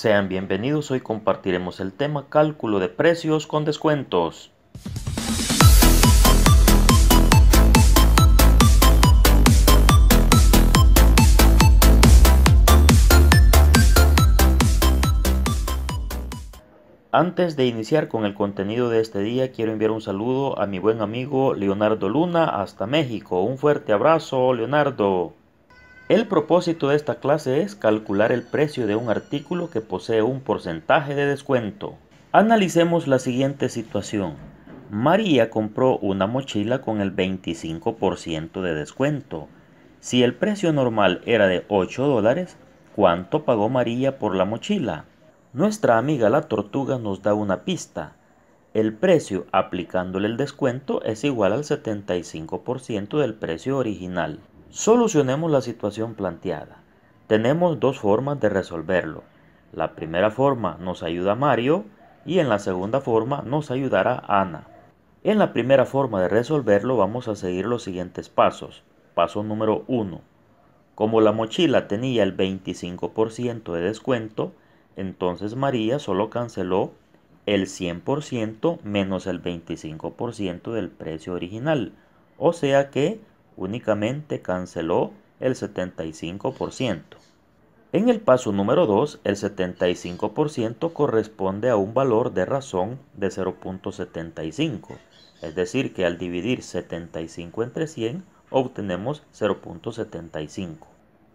Sean bienvenidos, hoy compartiremos el tema cálculo de precios con descuentos. Antes de iniciar con el contenido de este día, quiero enviar un saludo a mi buen amigo Leonardo Luna hasta México. Un fuerte abrazo, Leonardo. El propósito de esta clase es calcular el precio de un artículo que posee un porcentaje de descuento. Analicemos la siguiente situación. María compró una mochila con el 25% de descuento. Si el precio normal era de 8 dólares, ¿cuánto pagó María por la mochila? Nuestra amiga la tortuga nos da una pista. El precio aplicándole el descuento es igual al 75% del precio original. Solucionemos la situación planteada. Tenemos dos formas de resolverlo. La primera forma nos ayuda Mario y en la segunda forma nos ayudará Ana. En la primera forma de resolverlo vamos a seguir los siguientes pasos. Paso número 1. Como la mochila tenía el 25% de descuento, entonces María solo canceló el 100% menos el 25% del precio original. O sea que únicamente canceló el 75%. En el paso número 2, el 75% corresponde a un valor de razón de 0.75, es decir, que al dividir 75 entre 100 obtenemos 0.75.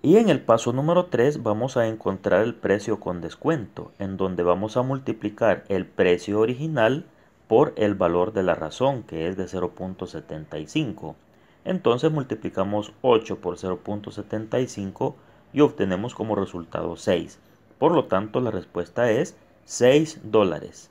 Y en el paso número 3 vamos a encontrar el precio con descuento, en donde vamos a multiplicar el precio original por el valor de la razón, que es de 0.75. Entonces multiplicamos 8 por 0.75 y obtenemos como resultado 6. Por lo tanto, la respuesta es 6 dólares.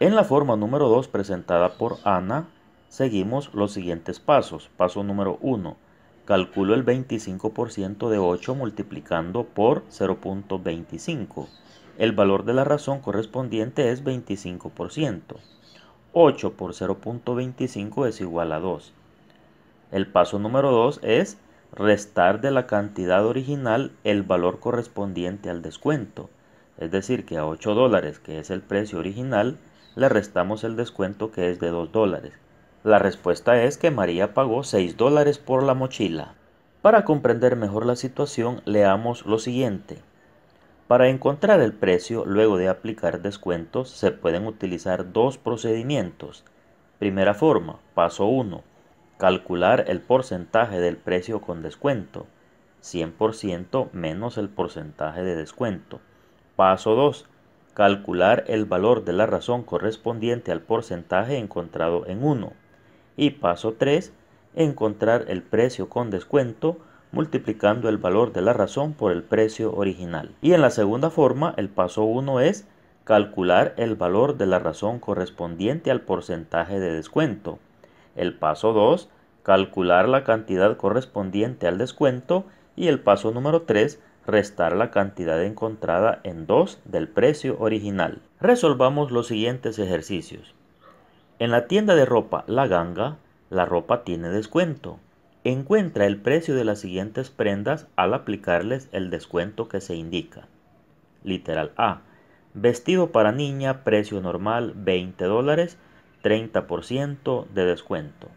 En la forma número 2 presentada por Ana, seguimos los siguientes pasos. Paso número 1. Calculo el 25% de 8 multiplicando por 0.25. El valor de la razón correspondiente es 25%. 8 por 0.25 es igual a 2. El paso número 2 es restar de la cantidad original el valor correspondiente al descuento. Es decir, que a 8 dólares, que es el precio original, le restamos el descuento que es de 2 dólares. La respuesta es que María pagó 6 dólares por la mochila. Para comprender mejor la situación, leamos lo siguiente. Para encontrar el precio luego de aplicar descuentos se pueden utilizar dos procedimientos. Primera forma, paso 1, Calcular el porcentaje del precio con descuento. 100% menos el porcentaje de descuento. Paso 2. Calcular el valor de la razón correspondiente al porcentaje encontrado en 1. Y paso 3. Encontrar el precio con descuento multiplicando el valor de la razón por el precio original. Y en la segunda forma, el paso 1 es calcular el valor de la razón correspondiente al porcentaje de descuento. El paso 2, calcular la cantidad correspondiente al descuento. Y el paso número 3, restar la cantidad encontrada en 2 del precio original. Resolvamos los siguientes ejercicios. En la tienda de ropa La Ganga, la ropa tiene descuento. Encuentra el precio de las siguientes prendas al aplicarles el descuento que se indica. Literal A. Vestido para niña, precio normal 20 dólares 30% de descuento.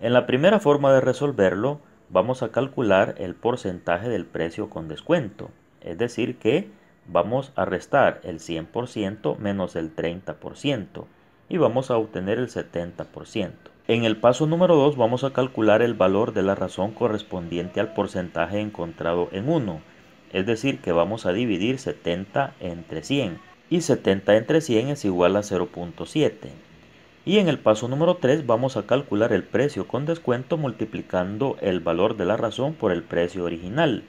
En la primera forma de resolverlo, vamos a calcular el porcentaje del precio con descuento, es decir que vamos a restar el 100% menos el 30% y vamos a obtener el 70%. En el paso número 2 vamos a calcular el valor de la razón correspondiente al porcentaje encontrado en 1, es decir que vamos a dividir 70 entre 100 y 70 entre 100 es igual a 0.7. Y en el paso número 3 vamos a calcular el precio con descuento multiplicando el valor de la razón por el precio original.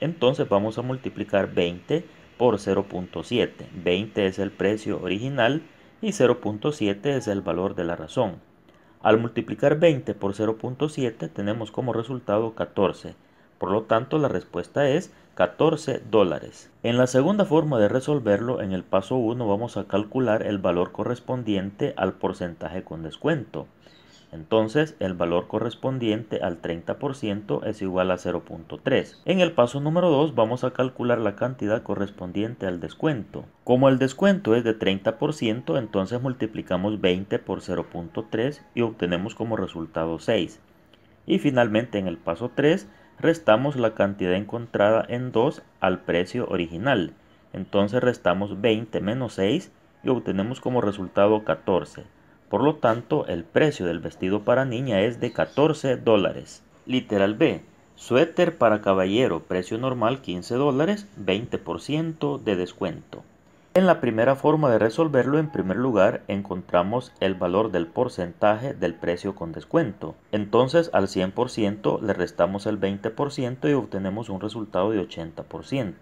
Entonces vamos a multiplicar 20 por 0.7. 20 es el precio original y 0.7 es el valor de la razón. Al multiplicar 20 por 0.7 tenemos como resultado 14. Por lo tanto, la respuesta es 14 dólares. En la segunda forma de resolverlo, en el paso 1 vamos a calcular el valor correspondiente al porcentaje con descuento. Entonces, el valor correspondiente al 30% es igual a 0.3. En el paso número 2 vamos a calcular la cantidad correspondiente al descuento. Como el descuento es de 30%, entonces multiplicamos 20 por 0.3 y obtenemos como resultado 6. Y finalmente en el paso 3 restamos la cantidad encontrada en 2 al precio original. Entonces restamos 20 menos 6 y obtenemos como resultado 14. Por lo tanto, el precio del vestido para niña es de 14 dólares. Literal B. Suéter para caballero, precio normal 15 dólares, 20% de descuento. En la primera forma de resolverlo, en primer lugar, encontramos el valor del porcentaje del precio con descuento. Entonces, al 100% le restamos el 20% y obtenemos un resultado de 80%.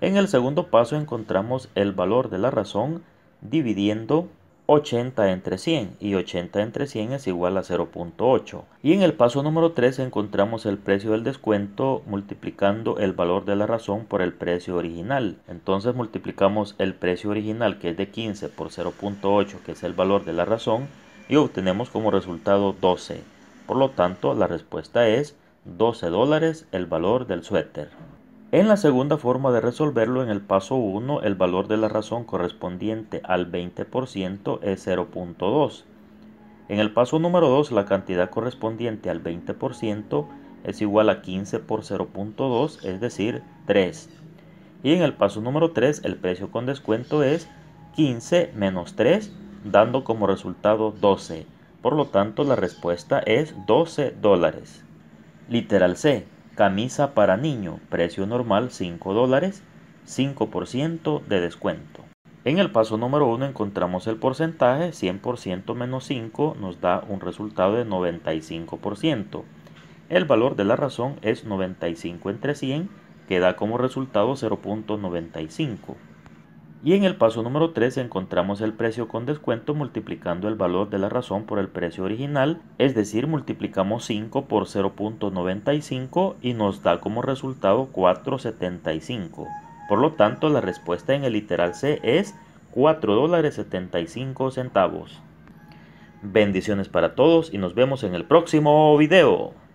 En el segundo paso encontramos el valor de la razón dividiendo 80 entre 100 y 80 entre 100 es igual a 0.8 y en el paso número 3 encontramos el precio del descuento multiplicando el valor de la razón por el precio original entonces multiplicamos el precio original que es de 15 por 0.8 que es el valor de la razón y obtenemos como resultado 12 por lo tanto la respuesta es 12 dólares el valor del suéter en la segunda forma de resolverlo, en el paso 1, el valor de la razón correspondiente al 20% es 0.2. En el paso número 2, la cantidad correspondiente al 20% es igual a 15 por 0.2, es decir, 3. Y en el paso número 3, el precio con descuento es 15 menos 3, dando como resultado 12. Por lo tanto, la respuesta es 12 dólares. Literal C. Camisa para niño, precio normal 5 dólares, 5% de descuento. En el paso número 1 encontramos el porcentaje, 100% menos 5 nos da un resultado de 95%. El valor de la razón es 95 entre 100, que da como resultado 0.95. Y en el paso número 3 encontramos el precio con descuento multiplicando el valor de la razón por el precio original, es decir, multiplicamos 5 por 0.95 y nos da como resultado 4.75. Por lo tanto, la respuesta en el literal C es 4 dólares 75 centavos. Bendiciones para todos y nos vemos en el próximo video.